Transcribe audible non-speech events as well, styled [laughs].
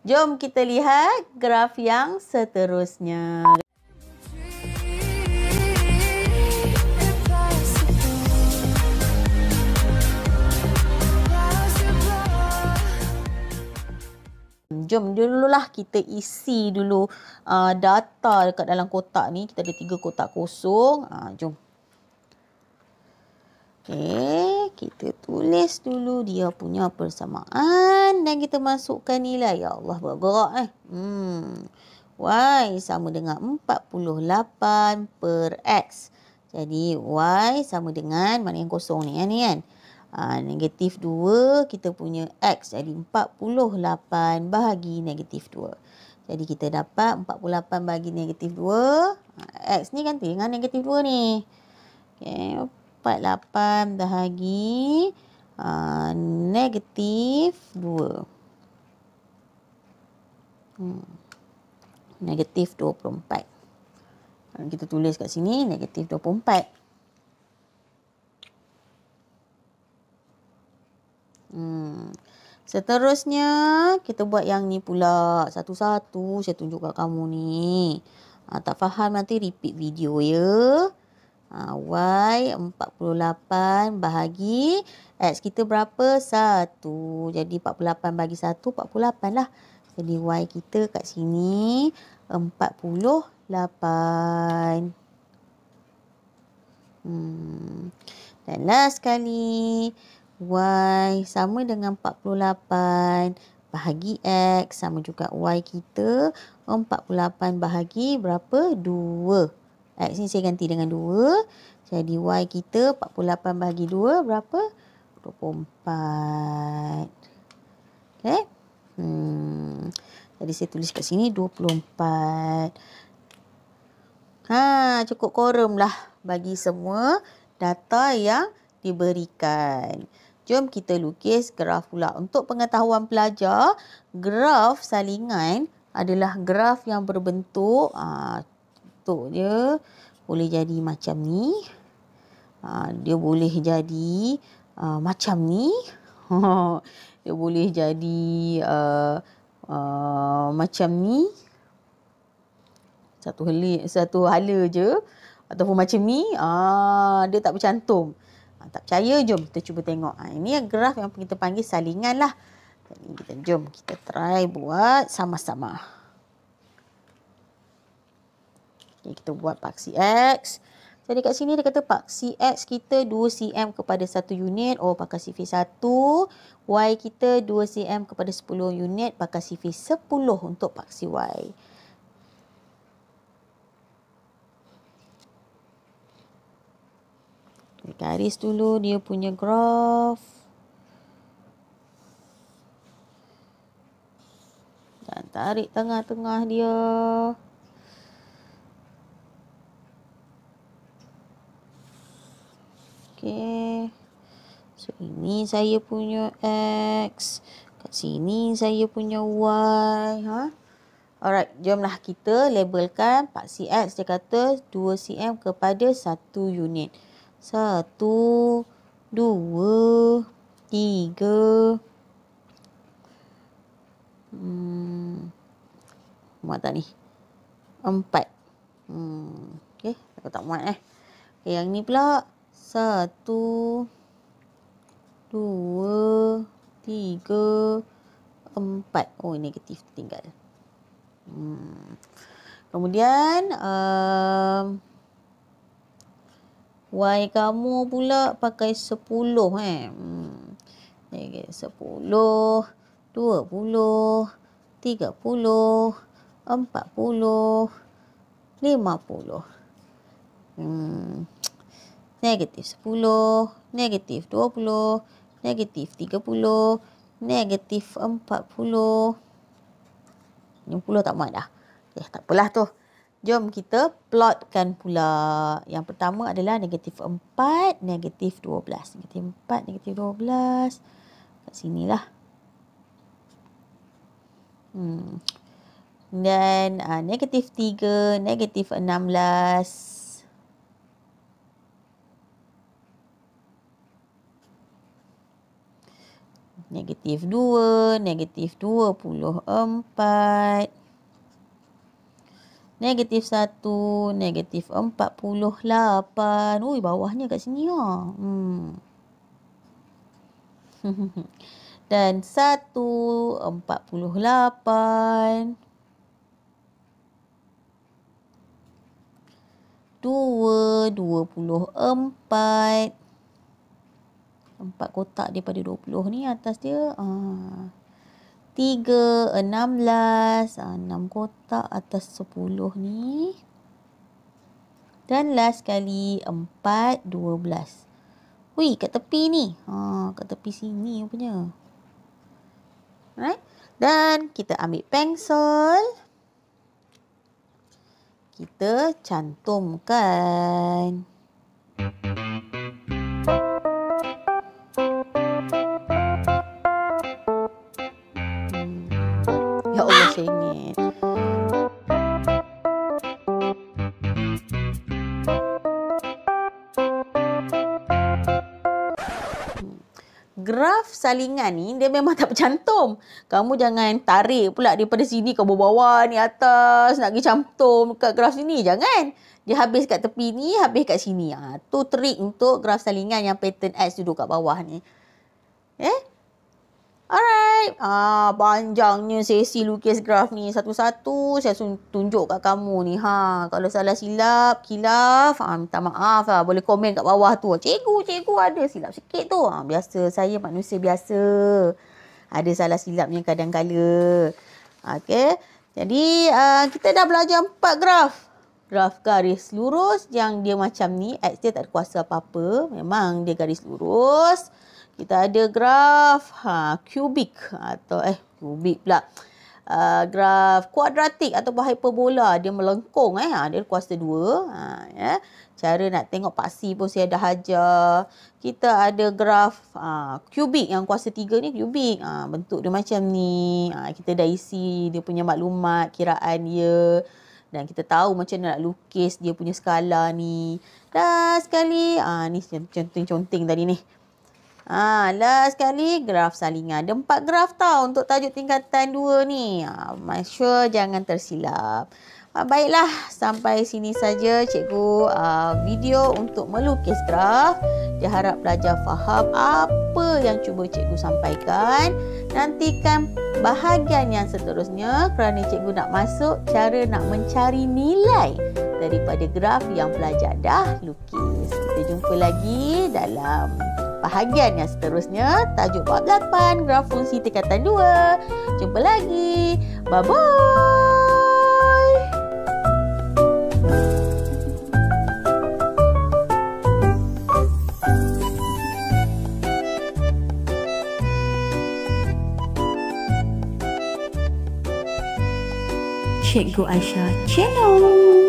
Jom kita lihat graf yang seterusnya. Jom dululah kita isi dulu uh, data dekat dalam kotak ni. Kita ada tiga kotak kosong. Uh, jom. Okey, kita tulis dulu dia punya persamaan dan kita masukkan nilai. Ya Allah, bergerak eh. Hmm. Y sama dengan 48 per X. Jadi Y sama dengan mana yang kosong ni, ya, ni kan? Ha, negatif 2 kita punya X. Jadi 48 bahagi negatif 2. Jadi kita dapat 48 bahagi negatif 2. Ha, X ni ganti dengan negatif 2 ni. Okay dapat 8 bahagi uh, negatif 2. Hmm. Negatif 24. Kalau kita tulis kat sini, negatif 24. Hmm. Seterusnya, kita buat yang ni pula. Satu-satu saya tunjuk kat kamu ni. Ha, tak faham nanti repeat video ya. Ha, y 48 bahagi X kita berapa? 1. Jadi 48 bagi 1, 48 lah. Jadi Y kita kat sini 48. Hmm. Dan last sekali Y sama dengan 48 bahagi X sama juga Y kita 48 bahagi berapa? 2. X ni saya ganti dengan 2. Jadi Y kita 48 bahagi 2 berapa? 24. Okay. Hmm. Jadi saya tulis kat sini 24. Ha, cukup korum lah bagi semua data yang diberikan. Jom kita lukis graf pula. Untuk pengetahuan pelajar, graf salingan adalah graf yang berbentuk aa, ha, bentuk dia boleh jadi macam ni. Ha, dia boleh jadi uh, macam ni. [laughs] dia boleh jadi uh, uh, macam ni. Satu heli, satu hala je. Ataupun macam ni. Uh, dia tak bercantum. Ha, tak percaya? Jom kita cuba tengok. Ha, ini yang graf yang kita panggil salingan lah. jom kita try buat sama-sama. Sama-sama. Okay, kita buat paksi X. Jadi kat sini dia kata paksi X kita 2cm kepada 1 unit. Oh, pakai sifir 1. Y kita 2cm kepada 10 unit. Pakai sifir 10 untuk paksi Y. Garis dulu dia punya graf. Dan tarik tengah-tengah Dia. Okay. So, ini saya punya X. Kat sini saya punya Y. Ha? Alright, jomlah kita labelkan 4CX. Dia kata 2CM kepada 1 unit. 1, 2, 3, 4. Muat tak ni? Hmm. Okay, aku tak muat eh. Okay, yang ni pula satu, dua, tiga, empat. Oh, negatif tinggal. Hmm. Kemudian, uh, Y kamu pula pakai sepuluh. Eh? Hmm. sepuluh, dua puluh, tiga puluh, empat puluh, lima puluh. Hmm negatif 10, negatif 20, negatif 30, negatif 40. 60 tak muat dah. Eh, tak apalah tu. Jom kita plotkan pula. Yang pertama adalah negatif 4, negatif 12. Negatif 4, negatif 12. Kat sini lah. Hmm. Dan uh, negatif 3, negatif Negatif 2, negatif 24. Negatif 1, negatif 48. Ui, bawahnya kat sini ha. Hmm. [laughs] Dan 1, 48. Dua, dua puluh empat empat kotak daripada 20 ni atas dia ah, tiga, enam belas, ah, enam kotak atas 10 ni dan last kali empat, dua belas. Wih, kat tepi ni. Ha, kat tepi sini punya. Right? Dan kita ambil pensel. Kita cantumkan. Ya Allah sengit graf salingan ni dia memang tak bercantum. Kamu jangan tarik pula daripada sini kau bawah ni atas nak pergi cantum kat graf sini. Jangan. Dia habis kat tepi ni, habis kat sini. Ha, tu trik untuk graf salingan yang pattern X duduk kat bawah ni. Eh? Alright. Ah, panjangnya sesi lukis graf ni. Satu-satu saya tunjuk kat kamu ni. Ha, kalau salah silap, kilaf, ah, minta maaf lah. Boleh komen kat bawah tu. Cikgu, cikgu ada silap sikit tu. Ah, biasa, saya manusia biasa. Ada salah silapnya kadang-kadang. Okay. Jadi, ah, kita dah belajar empat graf. Graf garis lurus yang dia macam ni. X dia tak ada kuasa apa-apa. Memang dia garis Lurus kita ada graf ha kubik atau eh kubik pula uh, ah, graf kuadratik ataupun hiperbola dia melengkung eh ha, dia kuasa 2 ha ya cara nak tengok paksi pun saya dah ajar kita ada graf ha, kubik yang kuasa 3 ni kubik ha, bentuk dia macam ni ha, kita dah isi dia punya maklumat kiraan dia dan kita tahu macam mana nak lukis dia punya skala ni. Dah sekali. Ah ha, ni conteng-conteng tadi ni. Ha, last sekali graf salingan. Ada empat graf tau untuk tajuk tingkatan dua ni. Ha, make sure jangan tersilap. Ha, baiklah, sampai sini saja cikgu ha, video untuk melukis graf. Dia harap pelajar faham apa yang cuba cikgu sampaikan. Nantikan bahagian yang seterusnya kerana cikgu nak masuk cara nak mencari nilai daripada graf yang pelajar dah lukis. Kita jumpa lagi dalam bahagian yang seterusnya tajuk bab 8 graf fungsi tingkatan 2. Jumpa lagi. Bye bye. Cikgu Aisyah Channel.